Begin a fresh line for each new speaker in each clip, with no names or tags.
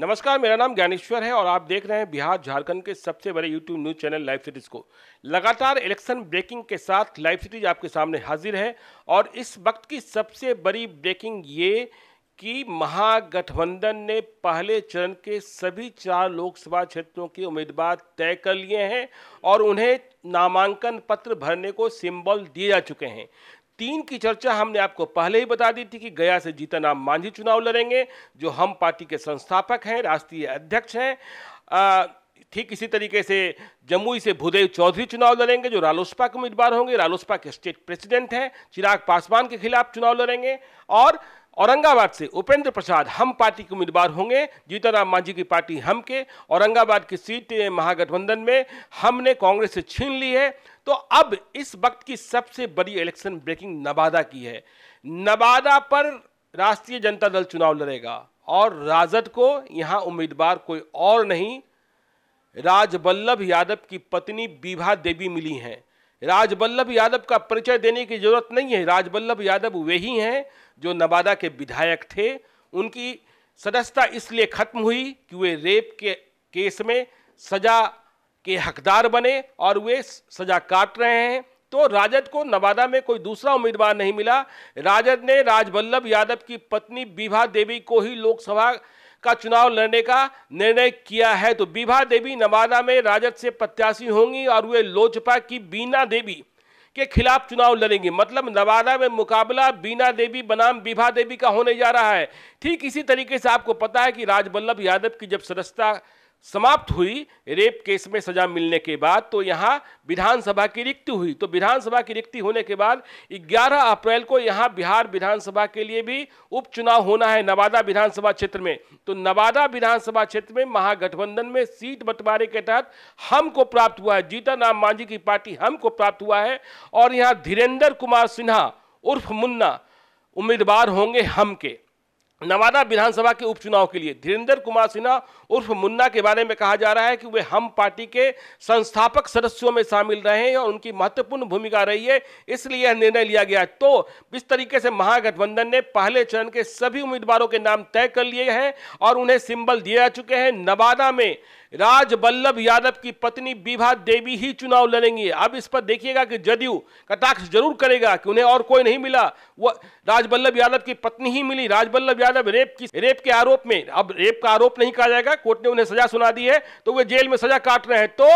नमस्कार मेरा नाम ज्ञानेश्वर है और आप देख रहे हैं बिहार झारखंड के सबसे बड़े YouTube news channel live cities को लगातार इलेक्शन ब्रेकिंग के साथ लाइव सिटीज आपके सामने हाजिर है और इस वक्त की सबसे बड़ी ब्रेकिंग ये कि महागठबंधन ने पहले चरण के सभी चार लोकसभा क्षेत्रों के उम्मीदवार तय कर लिए हैं और उन्हें नामांकन पत्र भरने को सिंबल दिए जा चुके हैं तीन की चर्चा हमने आपको पहले ही बता दी थी कि गया से जीतन राम मांझी चुनाव लड़ेंगे जो हम पार्टी के संस्थापक हैं राष्ट्रीय अध्यक्ष हैं ठीक इसी तरीके से जमुई से भूदेव चौधरी चुनाव लड़ेंगे जो रालोसपा के उम्मीदवार होंगे रालोसपा के स्टेट प्रेसिडेंट हैं चिराग पासवान के खिलाफ चुनाव लड़ेंगे और औरंगाबाद से उपेंद्र प्रसाद हम पार्टी के उम्मीदवार होंगे जीतनराम मांझी की पार्टी हम के औरंगाबाद की सीट महागठबंधन में हमने कांग्रेस से छीन ली है तो अब इस वक्त की सबसे बड़ी इलेक्शन ब्रेकिंग नवादा की है नवादा पर राष्ट्रीय जनता दल चुनाव लड़ेगा और राजद को यहाँ उम्मीदवार कोई और नहीं राजवल्लभ यादव की पत्नी विभा देवी मिली हैं राजबल्लभ यादव का परिचय देने की जरूरत नहीं है राजबल्लभ यादव वे ही हैं जो नवादा के विधायक थे उनकी सदस्यता इसलिए खत्म हुई कि वे रेप के केस में सजा के हकदार बने और वे सजा काट रहे हैं तो राजद को नवादा में कोई दूसरा उम्मीदवार नहीं मिला राजद ने राजबल्लभ यादव की पत्नी विभा देवी को ही लोकसभा का चुनाव लड़ने का निर्णय किया है तो विभा देवी नवादा में राजद से प्रत्याशी होंगी और वे लोजपा की बीना देवी के खिलाफ चुनाव लड़ेंगी मतलब नवादा में मुकाबला बीना देवी बनाम विभा देवी का होने जा रहा है ठीक इसी तरीके से आपको पता है कि राजवल्लभ यादव की जब सदस्यता समाप्त हुई रेप केस में सजा मिलने के बाद तो यहाँ विधानसभा की रिक्ति हुई तो विधानसभा की रिक्ति होने के बाद 11 अप्रैल को यहाँ बिहार विधानसभा के लिए भी उपचुनाव होना है नवादा विधानसभा क्षेत्र में तो नवादा विधानसभा क्षेत्र में महागठबंधन में सीट बंटवारे के तहत हम को प्राप्त हुआ है जीता नाम मांझी की पार्टी हम को प्राप्त हुआ है और यहाँ धीरेन्द्र कुमार सिन्हा उर्फ मुन्ना उम्मीदवार होंगे हम के नवादा विधानसभा के उपचुनाव के लिए धीरेन्द्र कुमार सिन्हा उर्फ मुन्ना के बारे में कहा जा रहा है कि वे हम पार्टी के संस्थापक सदस्यों में शामिल रहे हैं और उनकी महत्वपूर्ण भूमिका रही है इसलिए यह निर्णय लिया गया है तो इस तरीके से महागठबंधन ने पहले चरण के सभी उम्मीदवारों के नाम तय कर लिए हैं और उन्हें सिंबल दिए जा चुके हैं नवादा में राज बल्लभ यादव की पत्नी विभा देवी ही चुनाव लड़ेंगी अब इस पर देखिएगा कि जदयू कटाक्ष जरूर करेगा कि उन्हें और कोई नहीं मिला वह राजबल्लभ यादव की पत्नी ही मिली राजबल्लभ यादव रेप की रेप के आरोप में अब रेप का आरोप नहीं कहा जाएगा कोर्ट ने उन्हें सजा सुना दी है तो वे जेल में सजा काट रहे हैं तो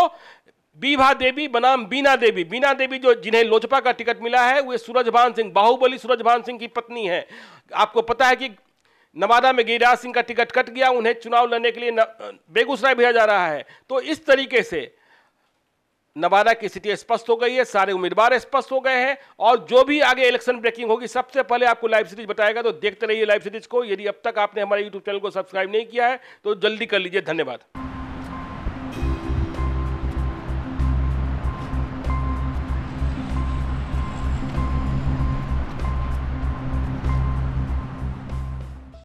बीभा देवी बनाम बीना देवी बीना देवी जो जिन्हें लोजपा का टिकट मिला है वे सूरजभान सिंह बाहुबली सूरजभान सिंह की पत्नी है आपको पता है कि नवादा में गिरिराज सिंह का टिकट कट गया उन्हें चुनाव लड़ने के लिए बेगूसराय भेजा जा रहा है तो इस तरीके से नवादा की स्थिति स्पष्ट हो गई है सारे उम्मीदवार स्पष्ट हो गए हैं और जो भी आगे इलेक्शन ब्रेकिंग होगी सबसे पहले आपको लाइव सीरीज बताएगा तो देखते रहिए लाइव सीरीज को यदि अब तक आपने हमारे यूट्यूब चैनल को सब्सक्राइब नहीं किया है तो जल्दी कर लीजिए धन्यवाद